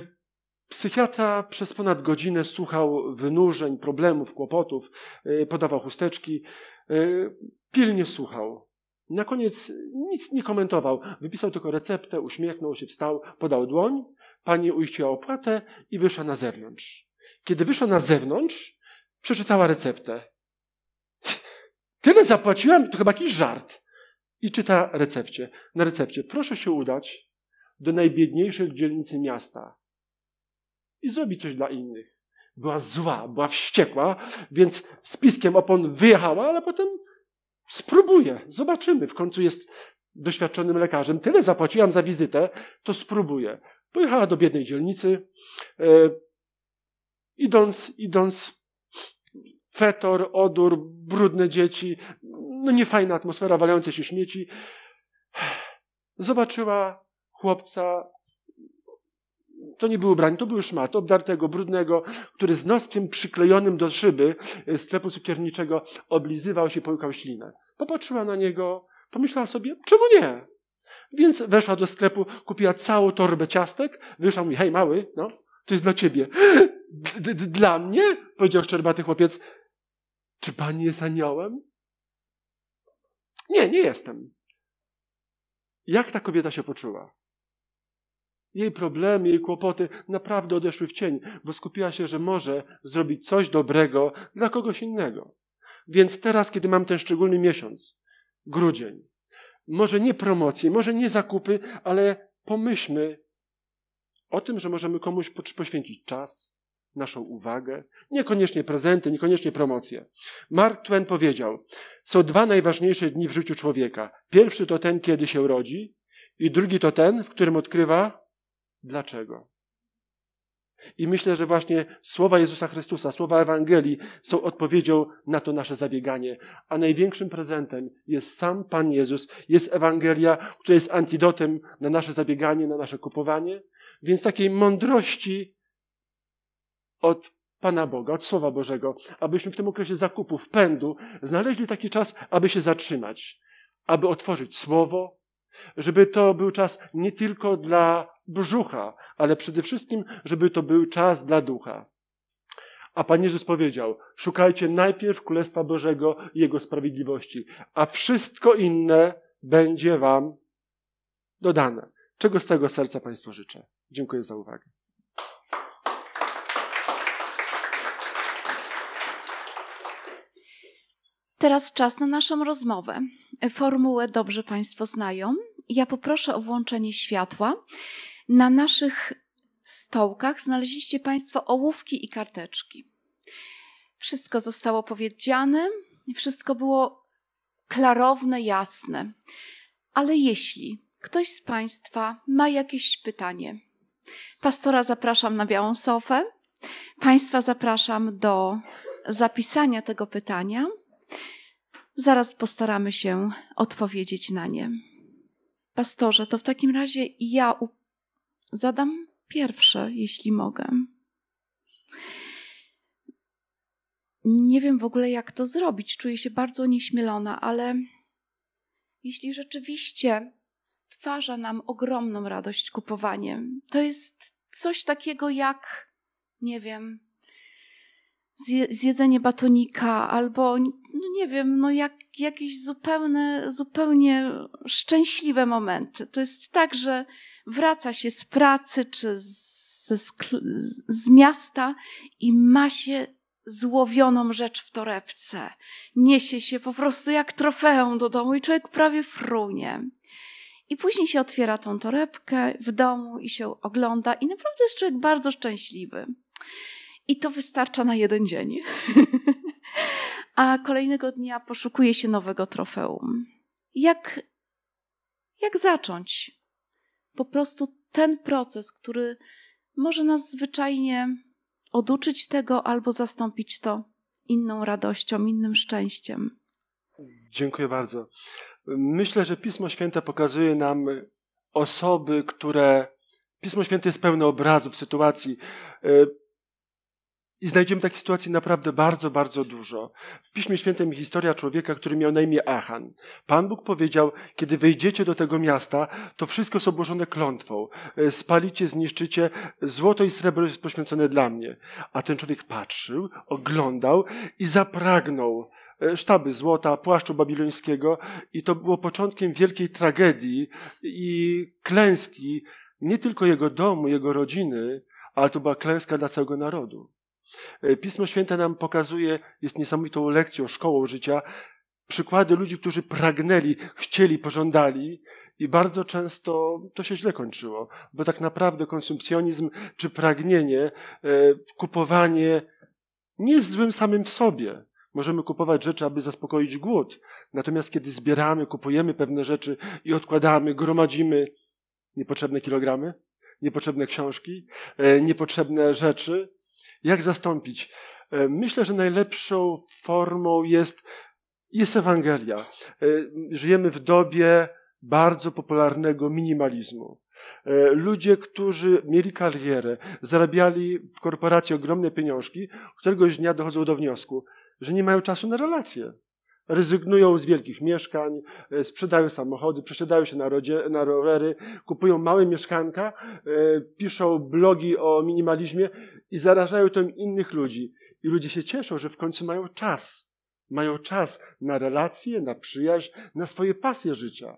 psychiatra przez ponad godzinę słuchał wynurzeń, problemów, kłopotów, e, podawał chusteczki, e, pilnie słuchał. Na koniec nic nie komentował. Wypisał tylko receptę, uśmiechnął się, wstał, podał dłoń, pani uiściła opłatę i wyszła na zewnątrz. Kiedy wyszła na zewnątrz, przeczytała receptę. Tyle zapłaciłem, to chyba jakiś żart. I czyta recepcie. Na recepcie proszę się udać do najbiedniejszej dzielnicy miasta i zrobić coś dla innych. Była zła, była wściekła, więc z piskiem opon wyjechała, ale potem spróbuję, zobaczymy. W końcu jest doświadczonym lekarzem. Tyle zapłaciłam za wizytę, to spróbuję. Pojechała do biednej dzielnicy. Yy, idąc, idąc, fetor, odór, brudne dzieci, no niefajna atmosfera, walające się śmieci. Zobaczyła chłopca, to nie był ubrań, to był szmat, obdartego, brudnego, który z noskiem przyklejonym do szyby e, sklepu cukierniczego oblizywał się, połykał ślinę. Popatrzyła na niego, pomyślała sobie, czemu nie? Więc weszła do sklepu, kupiła całą torbę ciastek, wyszła, mówi, hej mały, no, to jest dla ciebie. <gasps> Dla mnie? Powiedział szczerbaty chłopiec. Czy Pan jest aniołem? Nie, nie jestem. Jak ta kobieta się poczuła? Jej problemy, jej kłopoty naprawdę odeszły w cień, bo skupiła się, że może zrobić coś dobrego dla kogoś innego. Więc teraz, kiedy mam ten szczególny miesiąc, grudzień, może nie promocje, może nie zakupy, ale pomyślmy o tym, że możemy komuś poświęcić czas, naszą uwagę, niekoniecznie prezenty, niekoniecznie promocje. Mark Twain powiedział: Są dwa najważniejsze dni w życiu człowieka. Pierwszy to ten, kiedy się rodzi, i drugi to ten, w którym odkrywa dlaczego. I myślę, że właśnie słowa Jezusa Chrystusa, słowa Ewangelii są odpowiedzią na to nasze zabieganie. A największym prezentem jest sam Pan Jezus, jest Ewangelia, która jest antidotem na nasze zabieganie, na nasze kupowanie. Więc takiej mądrości od Pana Boga, od Słowa Bożego, abyśmy w tym okresie zakupów, pędu znaleźli taki czas, aby się zatrzymać, aby otworzyć Słowo, żeby to był czas nie tylko dla brzucha, ale przede wszystkim, żeby to był czas dla ducha. A Pan Jezus powiedział, szukajcie najpierw Królestwa Bożego i Jego sprawiedliwości, a wszystko inne będzie Wam dodane. Czego z całego serca Państwu życzę. Dziękuję za uwagę. Teraz czas na naszą rozmowę. Formułę dobrze Państwo znają. Ja poproszę o włączenie światła. Na naszych stołkach znaleźliście Państwo ołówki i karteczki. Wszystko zostało powiedziane, wszystko było klarowne, jasne. Ale jeśli ktoś z Państwa ma jakieś pytanie, pastora zapraszam na białą sofę. Państwa zapraszam do zapisania tego pytania Zaraz postaramy się odpowiedzieć na nie. Pastorze, to w takim razie ja zadam pierwsze, jeśli mogę. Nie wiem w ogóle, jak to zrobić. Czuję się bardzo nieśmielona, ale jeśli rzeczywiście stwarza nam ogromną radość kupowanie, to jest coś takiego jak, nie wiem, zjedzenie batonika, albo no nie wiem, no jak, jakieś zupełne, zupełnie szczęśliwe momenty. To jest tak, że wraca się z pracy czy z, z miasta i ma się złowioną rzecz w torebce. Niesie się po prostu jak trofeum do domu i człowiek prawie frunie. I później się otwiera tą torebkę w domu i się ogląda i naprawdę jest człowiek bardzo szczęśliwy. I to wystarcza na jeden dzień. <laughs> A kolejnego dnia poszukuje się nowego trofeum. Jak, jak zacząć? Po prostu ten proces, który może nas zwyczajnie oduczyć tego albo zastąpić to inną radością, innym szczęściem. Dziękuję bardzo. Myślę, że Pismo Święte pokazuje nam osoby, które. Pismo Święte jest pełne obrazów, sytuacji. I znajdziemy takich sytuacji naprawdę bardzo, bardzo dużo. W Piśmie Świętym historia człowieka, który miał na imię Achan. Pan Bóg powiedział, kiedy wejdziecie do tego miasta, to wszystko jest obłożone klątwą. E, spalicie, zniszczycie, złoto i srebro jest poświęcone dla mnie. A ten człowiek patrzył, oglądał i zapragnął e, sztaby złota, płaszczu babilońskiego i to było początkiem wielkiej tragedii i klęski nie tylko jego domu, jego rodziny, ale to była klęska dla całego narodu. E, Pismo Święte nam pokazuje, jest niesamowitą lekcją, szkołą życia, przykłady ludzi, którzy pragnęli, chcieli, pożądali i bardzo często to się źle kończyło, bo tak naprawdę konsumpcjonizm czy pragnienie, e, kupowanie nie jest złym samym w sobie. Możemy kupować rzeczy, aby zaspokoić głód. Natomiast kiedy zbieramy, kupujemy pewne rzeczy i odkładamy, gromadzimy niepotrzebne kilogramy, niepotrzebne książki, e, niepotrzebne rzeczy, jak zastąpić? E, myślę, że najlepszą formą jest, jest Ewangelia. E, żyjemy w dobie bardzo popularnego minimalizmu. E, ludzie, którzy mieli karierę, zarabiali w korporacji ogromne pieniążki, któregoś dnia dochodzą do wniosku, że nie mają czasu na relacje. Rezygnują z wielkich mieszkań, e, sprzedają samochody, przesiadają się na, rodzie, na rowery, kupują małe mieszkanka, e, piszą blogi o minimalizmie i zarażają tym innych ludzi. I ludzie się cieszą, że w końcu mają czas. Mają czas na relacje, na przyjaźń, na swoje pasje życia.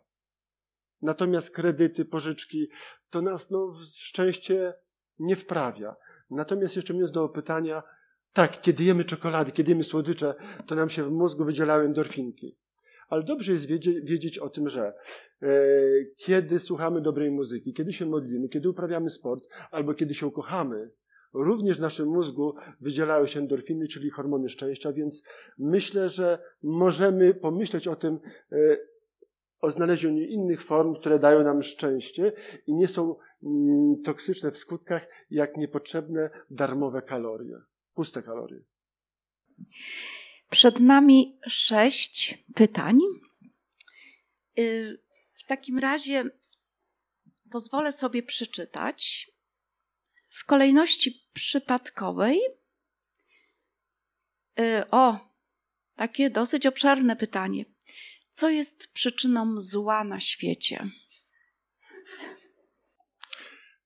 Natomiast kredyty, pożyczki, to nas no, szczęście nie wprawia. Natomiast jeszcze mnie do pytania, tak, kiedy jemy czekolady, kiedy jemy słodycze, to nam się w mózgu wydzielają endorfinki. Ale dobrze jest wiedzieć, wiedzieć o tym, że e, kiedy słuchamy dobrej muzyki, kiedy się modlimy, kiedy uprawiamy sport, albo kiedy się ukochamy, również w naszym mózgu wydzielają się endorfiny, czyli hormony szczęścia, więc myślę, że możemy pomyśleć o tym, e, o znalezieniu innych form, które dają nam szczęście i nie są mm, toksyczne w skutkach, jak niepotrzebne darmowe kalorie puste kalorie. Przed nami sześć pytań. Y, w takim razie pozwolę sobie przeczytać w kolejności przypadkowej. Y, o, takie dosyć obszerne pytanie. Co jest przyczyną zła na świecie?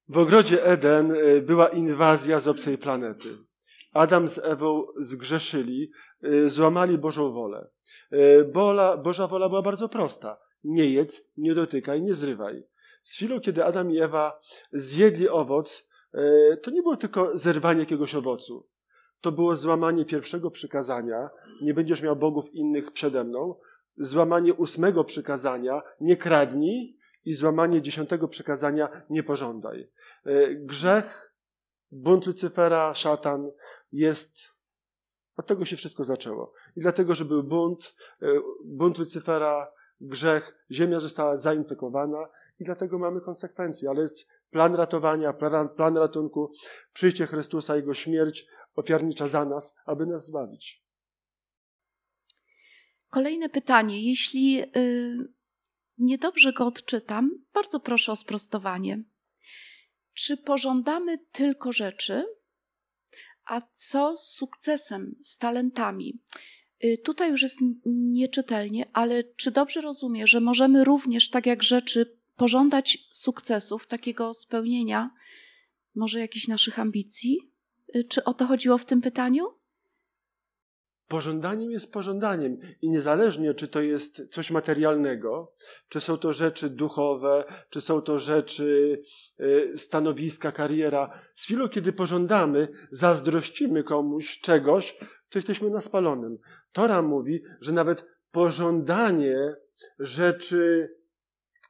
W ogrodzie Eden y, była inwazja z obcej planety. Adam z Ewą zgrzeszyli, y, złamali Bożą wolę. Y, bola, Boża wola była bardzo prosta. Nie jedz, nie dotykaj, nie zrywaj. Z chwilą, kiedy Adam i Ewa zjedli owoc, y, to nie było tylko zerwanie jakiegoś owocu. To było złamanie pierwszego przykazania, nie będziesz miał bogów innych przede mną, złamanie ósmego przykazania, nie kradnij i złamanie dziesiątego przykazania, nie pożądaj. Grzech, bunt Lucyfera, szatan, jest. Od tego się wszystko zaczęło. I dlatego, że był bunt, e, bunt Lucyfera, grzech, ziemia została zainfekowana i dlatego mamy konsekwencje, ale jest plan ratowania, plan, plan ratunku, przyjście Chrystusa, Jego śmierć ofiarnicza za nas, aby nas zbawić. Kolejne pytanie. Jeśli yy, niedobrze go odczytam, bardzo proszę o sprostowanie. Czy pożądamy tylko rzeczy, a co z sukcesem, z talentami? Y, tutaj już jest nieczytelnie, ale czy dobrze rozumiem, że możemy również, tak jak rzeczy, pożądać sukcesów, takiego spełnienia może jakichś naszych ambicji? Y, czy o to chodziło w tym pytaniu? Pożądaniem jest pożądaniem i niezależnie, czy to jest coś materialnego, czy są to rzeczy duchowe, czy są to rzeczy, y, stanowiska, kariera, z chwilą, kiedy pożądamy, zazdrościmy komuś czegoś, to jesteśmy na spalonym. Tora mówi, że nawet pożądanie rzeczy,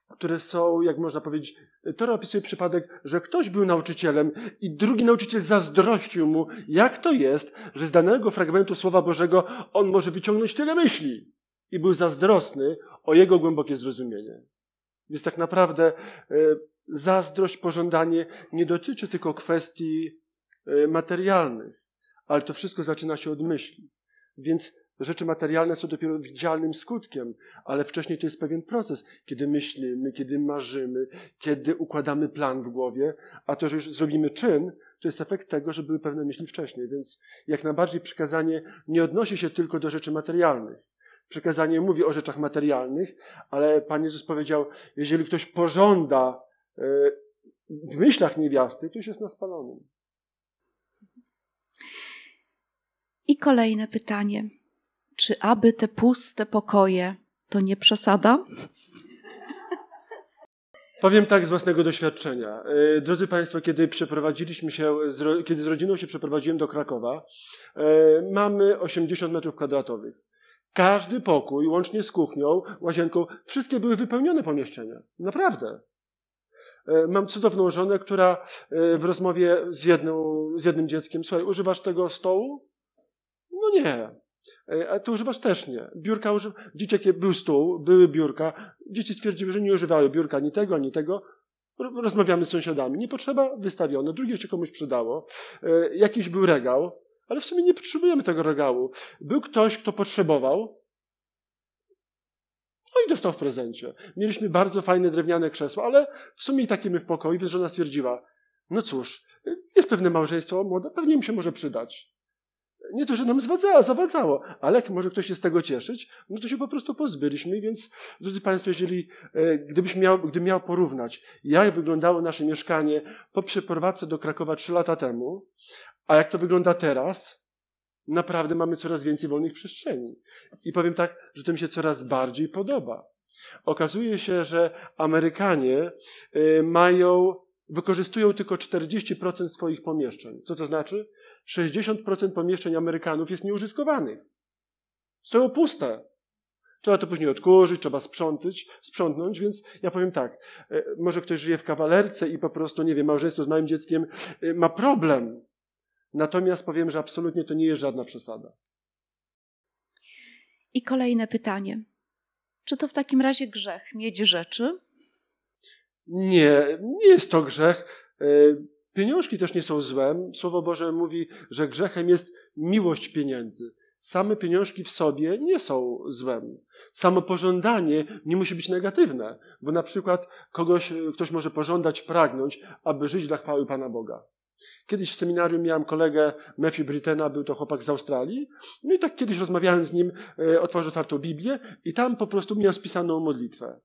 które są, jak można powiedzieć, Tora opisuje przypadek, że ktoś był nauczycielem i drugi nauczyciel zazdrościł mu, jak to jest, że z danego fragmentu Słowa Bożego on może wyciągnąć tyle myśli. I był zazdrosny o jego głębokie zrozumienie. Więc tak naprawdę e, zazdrość, pożądanie nie dotyczy tylko kwestii e, materialnych, ale to wszystko zaczyna się od myśli. Więc Rzeczy materialne są dopiero widzialnym skutkiem, ale wcześniej to jest pewien proces, kiedy myślimy, kiedy marzymy, kiedy układamy plan w głowie, a to, że już zrobimy czyn, to jest efekt tego, że były pewne myśli wcześniej. Więc jak najbardziej przekazanie nie odnosi się tylko do rzeczy materialnych. Przekazanie mówi o rzeczach materialnych, ale Pan Jezus powiedział, jeżeli ktoś pożąda e, w myślach niewiasty, to już jest naspalonym. I kolejne pytanie czy aby te puste pokoje to nie przesada? Powiem tak z własnego doświadczenia. E, drodzy Państwo, kiedy przeprowadziliśmy się, kiedy z rodziną się przeprowadziłem do Krakowa, e, mamy 80 metrów kwadratowych. Każdy pokój, łącznie z kuchnią, łazienką, wszystkie były wypełnione pomieszczenia. Naprawdę. E, mam cudowną żonę, która w rozmowie z, jedną, z jednym dzieckiem, słuchaj, używasz tego stołu? No nie. Ale to używasz też nie. Biurka używa... Dzieciak był stół, były biurka. Dzieci stwierdziły, że nie używają biurka ani tego, ani tego. Rozmawiamy z sąsiadami. Nie potrzeba, wystawione. Drugie jeszcze komuś przydało. E, jakiś był regał, ale w sumie nie potrzebujemy tego regału. Był ktoś, kto potrzebował, no i dostał w prezencie. Mieliśmy bardzo fajne drewniane krzesło, ale w sumie i takie my w pokoju, więc żona stwierdziła, no cóż, jest pewne małżeństwo młode, pewnie im się może przydać nie to, że nam zawadzało, zawadzało, ale jak może ktoś się z tego cieszyć, no to się po prostu pozbyliśmy, więc drodzy Państwo, jeżeli, e, gdybyś miał, gdybym miał porównać, jak wyglądało nasze mieszkanie po przeprowadzce do Krakowa trzy lata temu, a jak to wygląda teraz, naprawdę mamy coraz więcej wolnych przestrzeni. I powiem tak, że to mi się coraz bardziej podoba. Okazuje się, że Amerykanie e, mają, wykorzystują tylko 40% swoich pomieszczeń. Co to znaczy? 60% pomieszczeń Amerykanów jest nieużytkowanych. Stoją puste. Trzeba to później odkurzyć, trzeba sprzątyć, sprzątnąć, więc ja powiem tak, e, może ktoś żyje w kawalerce i po prostu, nie wiem, małżeństwo z małym dzieckiem e, ma problem. Natomiast powiem, że absolutnie to nie jest żadna przesada. I kolejne pytanie. Czy to w takim razie grzech mieć rzeczy? Nie, nie jest to grzech. E, Pieniążki też nie są złem. Słowo Boże mówi, że grzechem jest miłość pieniędzy. Same pieniążki w sobie nie są złem. Samo pożądanie nie musi być negatywne, bo na przykład kogoś, ktoś może pożądać, pragnąć, aby żyć dla chwały Pana Boga. Kiedyś w seminarium miałem kolegę Matthew Britena, był to chłopak z Australii. No i tak kiedyś rozmawiałem z nim, e, otworzył otwartą Biblię i tam po prostu miał spisaną modlitwę.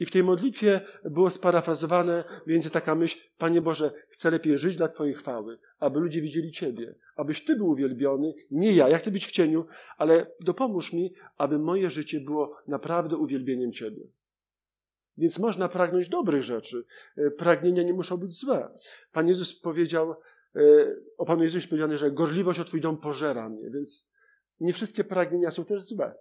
I w tej modlitwie było sparafrazowane więcej taka myśl, Panie Boże, chcę lepiej żyć dla Twojej chwały, aby ludzie widzieli Ciebie, abyś Ty był uwielbiony, nie ja, ja chcę być w cieniu, ale dopomóż mi, aby moje życie było naprawdę uwielbieniem Ciebie. Więc można pragnąć dobrych rzeczy. E, pragnienia nie muszą być złe. Pan Jezus powiedział, e, o Panu Jezusie powiedziane, że gorliwość o Twój dom pożera mnie, więc nie wszystkie pragnienia są też złe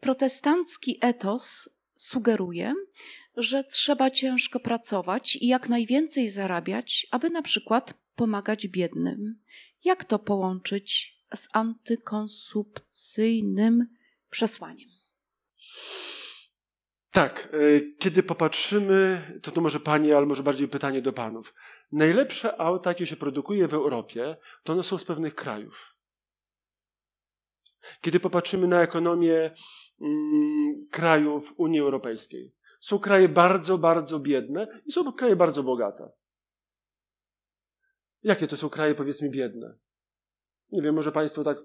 protestancki etos sugeruje, że trzeba ciężko pracować i jak najwięcej zarabiać, aby na przykład pomagać biednym. Jak to połączyć z antykonsumpcyjnym przesłaniem? Tak, y, kiedy popatrzymy, to to może Pani, ale może bardziej pytanie do Panów. Najlepsze auta, jakie się produkuje w Europie, to one są z pewnych krajów. Kiedy popatrzymy na ekonomię Mm, krajów Unii Europejskiej. Są kraje bardzo, bardzo biedne i są kraje bardzo bogate. Jakie to są kraje, powiedzmy, biedne? Nie wiem, może Państwo tak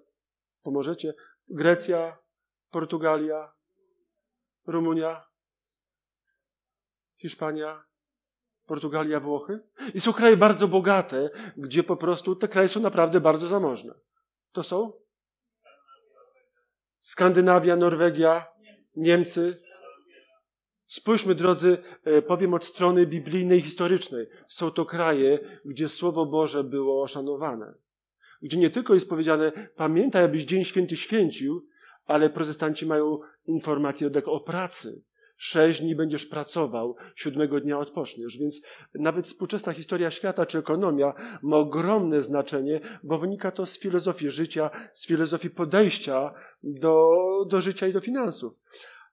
pomożecie? Grecja, Portugalia, Rumunia, Hiszpania, Portugalia, Włochy. I są kraje bardzo bogate, gdzie po prostu te kraje są naprawdę bardzo zamożne. To są Skandynawia, Norwegia, Niemcy. Spójrzmy, drodzy, e, powiem od strony biblijnej, historycznej. Są to kraje, gdzie Słowo Boże było szanowane. Gdzie nie tylko jest powiedziane, pamiętaj, abyś Dzień Święty święcił, ale protestanci mają informacje o pracy, Sześć dni będziesz pracował, siódmego dnia odpoczniesz. Więc nawet współczesna historia świata czy ekonomia ma ogromne znaczenie, bo wynika to z filozofii życia, z filozofii podejścia do, do życia i do finansów.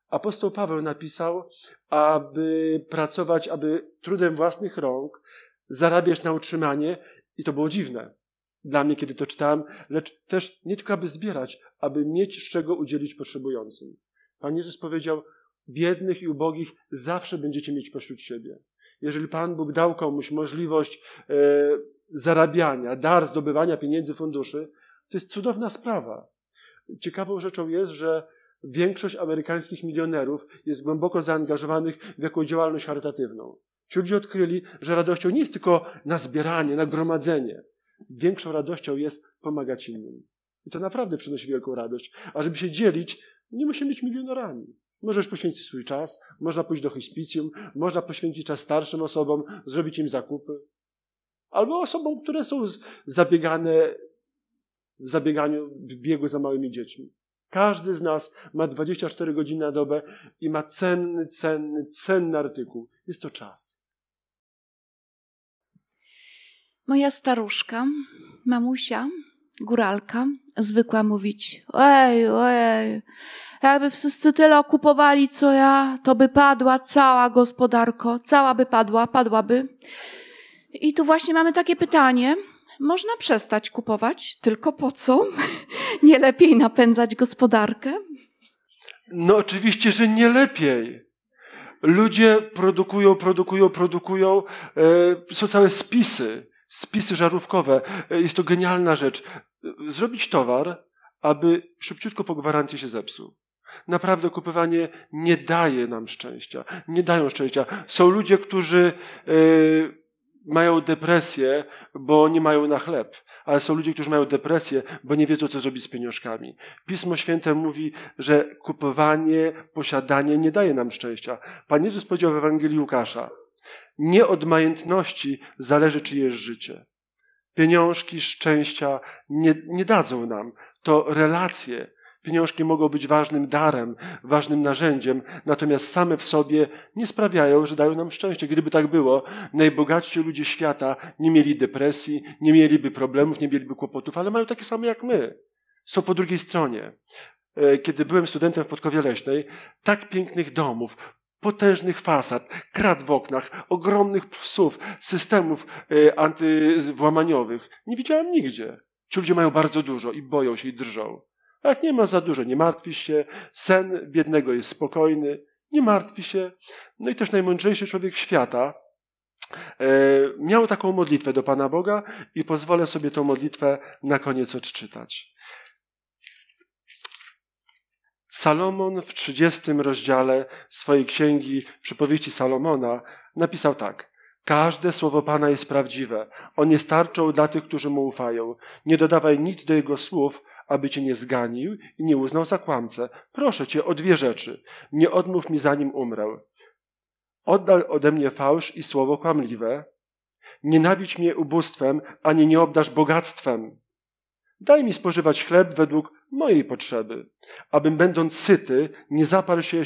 Apostoł Paweł napisał, aby pracować, aby trudem własnych rąk zarabiać na utrzymanie, i to było dziwne dla mnie, kiedy to czytałem, lecz też nie tylko, aby zbierać, aby mieć z czego udzielić potrzebującym. Pan Jezus powiedział, Biednych i ubogich zawsze będziecie mieć pośród siebie. Jeżeli Pan Bóg dał komuś możliwość e, zarabiania, dar zdobywania pieniędzy, funduszy, to jest cudowna sprawa. Ciekawą rzeczą jest, że większość amerykańskich milionerów jest głęboko zaangażowanych w jakąś działalność charytatywną. Ci ludzie odkryli, że radością nie jest tylko na zbieranie, na gromadzenie. Większą radością jest pomagać innym. I to naprawdę przynosi wielką radość. A żeby się dzielić, nie musimy być milionerami. Możesz poświęcić swój czas, można pójść do hospicjum, można poświęcić czas starszym osobom, zrobić im zakupy. Albo osobom, które są zabiegane w zabieganiu, w biegu za małymi dziećmi. Każdy z nas ma 24 godziny na dobę i ma cenny, cenny, cenny artykuł. Jest to czas. Moja staruszka, mamusia, góralka zwykła mówić: Ej, oj, jakby wszyscy tyle okupowali, co ja, to by padła cała gospodarko, cała by padła, padłaby. I tu właśnie mamy takie pytanie. Można przestać kupować, tylko po co? <laughs> nie lepiej napędzać gospodarkę? No, oczywiście, że nie lepiej. Ludzie produkują, produkują, produkują. E, są całe spisy spisy żarówkowe. E, jest to genialna rzecz. E, zrobić towar, aby szybciutko po gwarancji się zepsuł. Naprawdę kupowanie nie daje nam szczęścia. Nie dają szczęścia. Są ludzie, którzy yy, mają depresję, bo nie mają na chleb. Ale są ludzie, którzy mają depresję, bo nie wiedzą, co zrobić z pieniążkami. Pismo Święte mówi, że kupowanie, posiadanie nie daje nam szczęścia. Pan Jezus powiedział w Ewangelii Łukasza, nie od majętności zależy czyjeś życie. Pieniążki szczęścia nie, nie dadzą nam, to relacje. Pieniążki mogą być ważnym darem, ważnym narzędziem, natomiast same w sobie nie sprawiają, że dają nam szczęście. Gdyby tak było, najbogatsi ludzie świata nie mieli depresji, nie mieliby problemów, nie mieliby kłopotów, ale mają takie same jak my. Są po drugiej stronie e, kiedy byłem studentem w Podkowie Leśnej, tak pięknych domów, potężnych fasad, krat w oknach, ogromnych psów, systemów e, antywłamaniowych. Nie widziałem nigdzie. Ci ludzie mają bardzo dużo i boją się i drżą. A jak nie ma za dużo, nie martwi się, sen biednego jest spokojny, nie martwi się. No i też najmądrzejszy człowiek świata e, miał taką modlitwę do Pana Boga i pozwolę sobie tą modlitwę na koniec odczytać. Salomon w 30 rozdziale swojej księgi przypowieści Salomona napisał tak. Każde słowo Pana jest prawdziwe. On jest tarczą dla tych, którzy mu ufają. Nie dodawaj nic do jego słów, aby cię nie zganił i nie uznał za kłamcę. Proszę cię o dwie rzeczy. Nie odmów mi, zanim umrę. Oddal ode mnie fałsz i słowo kłamliwe. Nie nabić mnie ubóstwem, ani nie obdasz bogactwem. Daj mi spożywać chleb według mojej potrzeby, abym będąc syty nie zaparł się,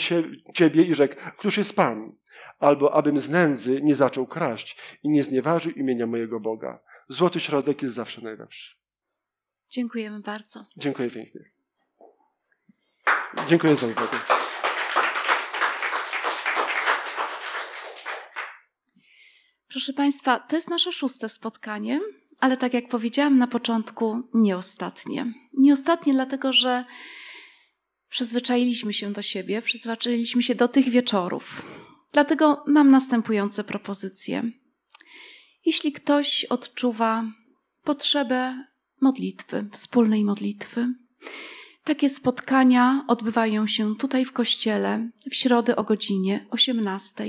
ciebie i rzekł, któż jest Pan, albo abym z nędzy nie zaczął kraść i nie znieważył imienia mojego Boga. Złoty środek jest zawsze najlepszy. Dziękujemy bardzo. Dziękuję pięknie. Dziękuję za uwagę. Proszę Państwa, to jest nasze szóste spotkanie ale tak jak powiedziałam na początku, nie ostatnie. Nie ostatnie, dlatego że przyzwyczailiśmy się do siebie, przyzwyczailiśmy się do tych wieczorów. Dlatego mam następujące propozycje. Jeśli ktoś odczuwa potrzebę modlitwy, wspólnej modlitwy, takie spotkania odbywają się tutaj w kościele w środę o godzinie 18.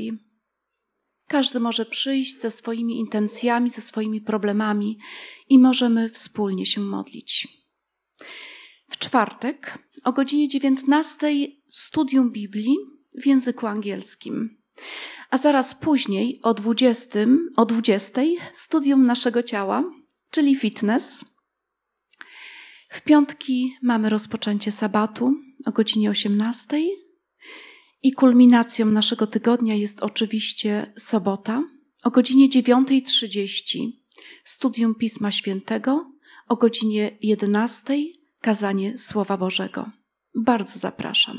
Każdy może przyjść ze swoimi intencjami, ze swoimi problemami i możemy wspólnie się modlić. W czwartek o godzinie 19 studium Biblii w języku angielskim. A zaraz później o 20, o 20 studium naszego ciała, czyli fitness. W piątki mamy rozpoczęcie sabatu o godzinie 18 i kulminacją naszego tygodnia jest oczywiście sobota o godzinie 9.30 studium Pisma Świętego, o godzinie 11.00 kazanie Słowa Bożego. Bardzo zapraszam.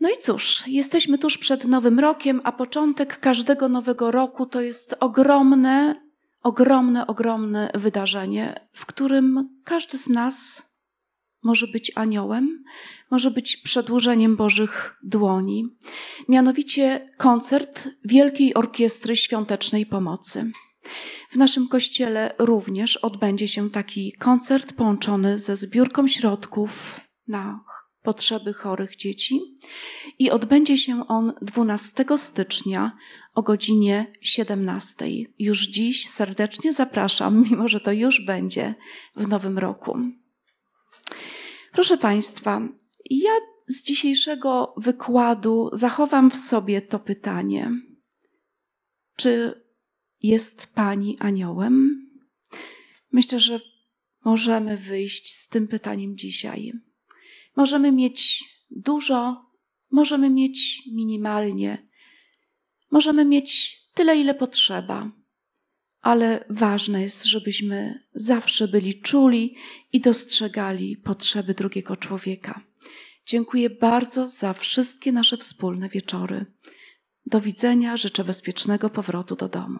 No i cóż, jesteśmy tuż przed Nowym Rokiem, a początek każdego nowego roku to jest ogromne, ogromne, ogromne wydarzenie, w którym każdy z nas może być aniołem, może być przedłużeniem Bożych dłoni, mianowicie koncert Wielkiej Orkiestry Świątecznej Pomocy. W naszym kościele również odbędzie się taki koncert połączony ze zbiórką środków na potrzeby chorych dzieci i odbędzie się on 12 stycznia o godzinie 17. Już dziś serdecznie zapraszam, mimo że to już będzie w nowym roku. Proszę Państwa, ja z dzisiejszego wykładu zachowam w sobie to pytanie: czy jest Pani aniołem? Myślę, że możemy wyjść z tym pytaniem dzisiaj. Możemy mieć dużo, możemy mieć minimalnie, możemy mieć tyle, ile potrzeba ale ważne jest, żebyśmy zawsze byli czuli i dostrzegali potrzeby drugiego człowieka. Dziękuję bardzo za wszystkie nasze wspólne wieczory. Do widzenia, życzę bezpiecznego powrotu do domu.